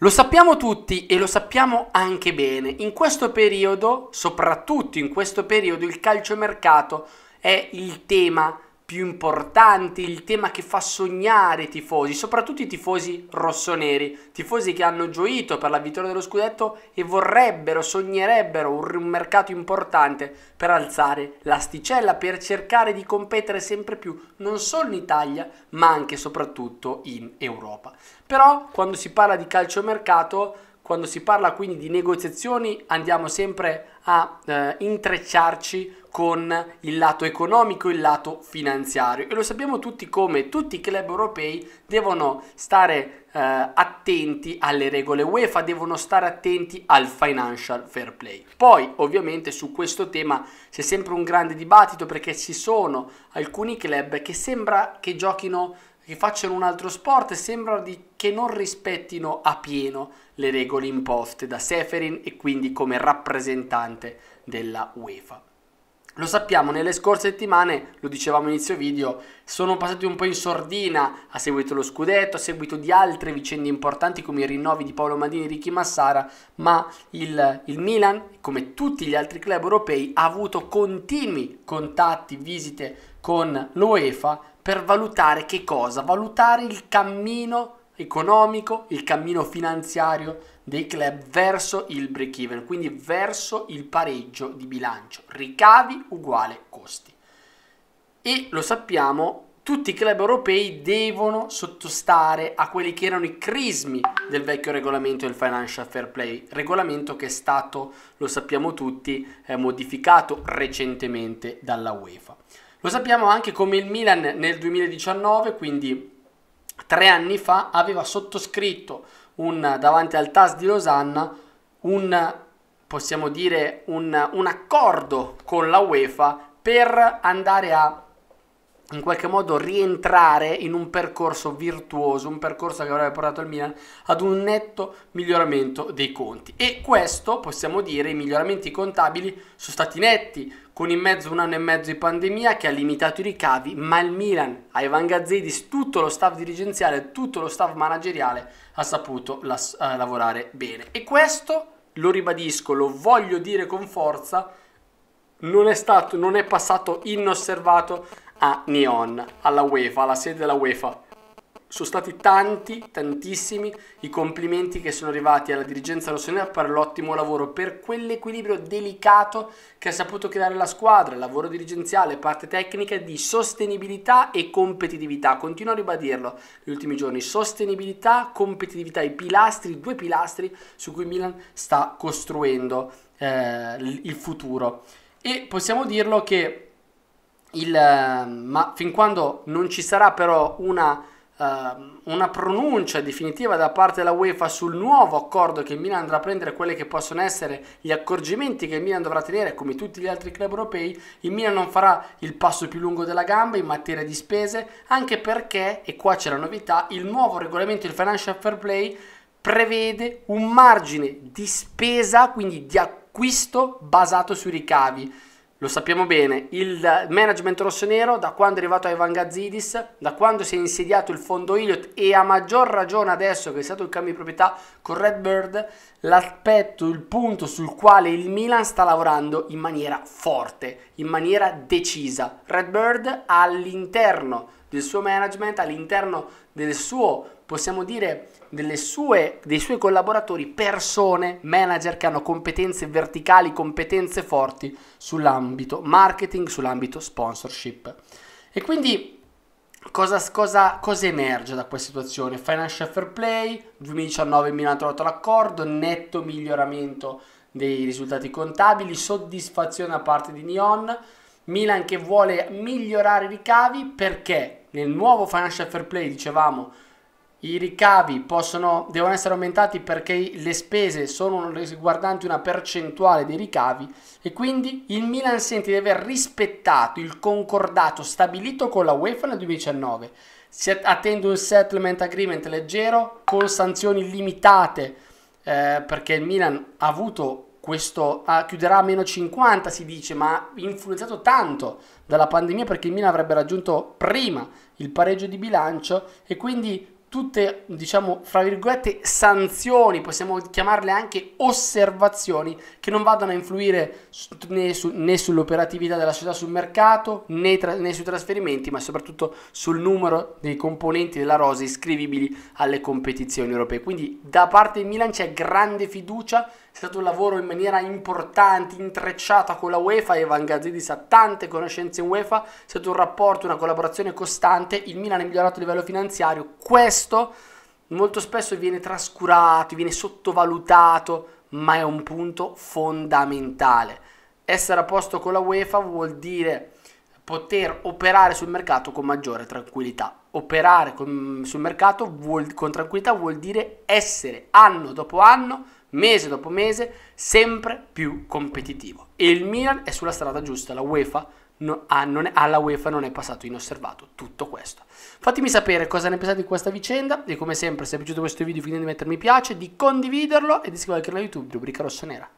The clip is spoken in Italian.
Lo sappiamo tutti e lo sappiamo anche bene, in questo periodo, soprattutto in questo periodo, il calciomercato è il tema più importanti, il tema che fa sognare i tifosi, soprattutto i tifosi rossoneri, tifosi che hanno gioito per la vittoria dello scudetto e vorrebbero, sognerebbero un mercato importante per alzare l'asticella, per cercare di competere sempre più non solo in Italia ma anche e soprattutto in Europa. Però quando si parla di calciomercato quando si parla quindi di negoziazioni andiamo sempre a eh, intrecciarci con il lato economico, il lato finanziario e lo sappiamo tutti come tutti i club europei devono stare eh, attenti alle regole UEFA, devono stare attenti al financial fair play. Poi ovviamente su questo tema c'è sempre un grande dibattito perché ci sono alcuni club che sembra che giochino che facciano un altro sport sembrano di, che non rispettino a pieno le regole imposte da Seferin e quindi come rappresentante della UEFA. Lo sappiamo, nelle scorse settimane, lo dicevamo inizio video, sono passati un po' in sordina a seguito lo scudetto, a seguito di altre vicende importanti come i rinnovi di Paolo Madini e Ricky Massara, ma il, il Milan, come tutti gli altri club europei, ha avuto continui contatti, visite con l'UEFA per valutare che cosa? Valutare il cammino economico, il cammino finanziario dei club verso il break even, quindi verso il pareggio di bilancio, ricavi uguale costi. E lo sappiamo, tutti i club europei devono sottostare a quelli che erano i crismi del vecchio regolamento del Financial Fair Play, regolamento che è stato, lo sappiamo tutti, eh, modificato recentemente dalla UEFA. Lo sappiamo anche come il Milan nel 2019, quindi tre anni fa, aveva sottoscritto un, davanti al TAS di Losanna un, possiamo dire, un, un accordo con la UEFA per andare a in qualche modo rientrare in un percorso virtuoso, un percorso che avrebbe portato il Milan ad un netto miglioramento dei conti. E questo, possiamo dire, i miglioramenti contabili sono stati netti, con in mezzo un anno e mezzo di pandemia che ha limitato i ricavi, ma il Milan, a Ivan Gazzidis, tutto lo staff dirigenziale, tutto lo staff manageriale ha saputo la, eh, lavorare bene. E questo, lo ribadisco, lo voglio dire con forza, non è, stato, non è passato inosservato a Neon, alla UEFA, alla sede della UEFA. Sono stati tanti, tantissimi i complimenti che sono arrivati alla dirigenza rossonera per l'ottimo lavoro, per quell'equilibrio delicato che ha saputo creare la squadra, lavoro dirigenziale, parte tecnica di sostenibilità e competitività. Continuo a ribadirlo negli ultimi giorni, sostenibilità, competitività, i pilastri, i due pilastri su cui Milan sta costruendo eh, il futuro. E possiamo dirlo che il, ehm, ma fin quando non ci sarà però una, uh, una, pronuncia definitiva da parte della UEFA sul nuovo accordo che Milan andrà a prendere, quelli che possono essere gli accorgimenti che Milan dovrà tenere come tutti gli altri club europei, il Milan non farà il passo più lungo della gamba in materia di spese, anche perché, e qua c'è la novità, il nuovo regolamento, del Financial Fair Play, prevede un margine di spesa, quindi di acquisto basato sui ricavi lo sappiamo bene, il management rossonero da quando è arrivato Ivan Gazzidis, da quando si è insediato il fondo Iliot e a maggior ragione adesso che è stato il cambio di proprietà con Red Bird, l'aspetto, il punto sul quale il Milan sta lavorando in maniera forte, in maniera decisa. Red Bird all'interno del suo management, all'interno del suo possiamo dire sue, dei suoi collaboratori persone, manager che hanno competenze verticali, competenze forti sull'ambito marketing, sull'ambito sponsorship. E quindi cosa, cosa, cosa emerge da questa situazione? Financial Fair Play, 2019 Milano ha trovato l'accordo, netto miglioramento dei risultati contabili, soddisfazione da parte di Neon, Milan che vuole migliorare i ricavi perché nel nuovo Financial Fair Play, dicevamo, i ricavi possono, devono essere aumentati perché le spese sono riguardanti una percentuale dei ricavi e quindi il Milan sente di aver rispettato il concordato stabilito con la UEFA nel 2019. Si attende un settlement agreement leggero con sanzioni limitate eh, perché il Milan ha avuto questo ah, chiuderà a meno 50 si dice, ma influenzato tanto dalla pandemia perché il Milan avrebbe raggiunto prima il pareggio di bilancio e quindi tutte, diciamo, fra virgolette, sanzioni, possiamo chiamarle anche osservazioni, che non vadano a influire su, né, su, né, sull'operatività della società sul mercato, né, tra, né, sui trasferimenti, ma soprattutto sul numero dei componenti della rosa iscrivibili alle competizioni europee. Quindi da parte di Milan c'è grande fiducia è stato un lavoro in maniera importante, intrecciata con la UEFA, Evan Gazzidis ha tante conoscenze in UEFA, è stato un rapporto, una collaborazione costante, il Milan è migliorato a livello finanziario, questo molto spesso viene trascurato, viene sottovalutato, ma è un punto fondamentale. Essere a posto con la UEFA vuol dire poter operare sul mercato con maggiore tranquillità. Operare con, sul mercato vuol, con tranquillità vuol dire essere anno dopo anno mese dopo mese, sempre più competitivo. E il Milan è sulla strada giusta, la UEFA no, ah, è, alla UEFA non è passato inosservato tutto questo. Fatemi sapere cosa ne pensate di questa vicenda e come sempre se è piaciuto questo video finite di mettermi piace, di condividerlo e di iscrivervi al canale YouTube di Rubrica Rossonera.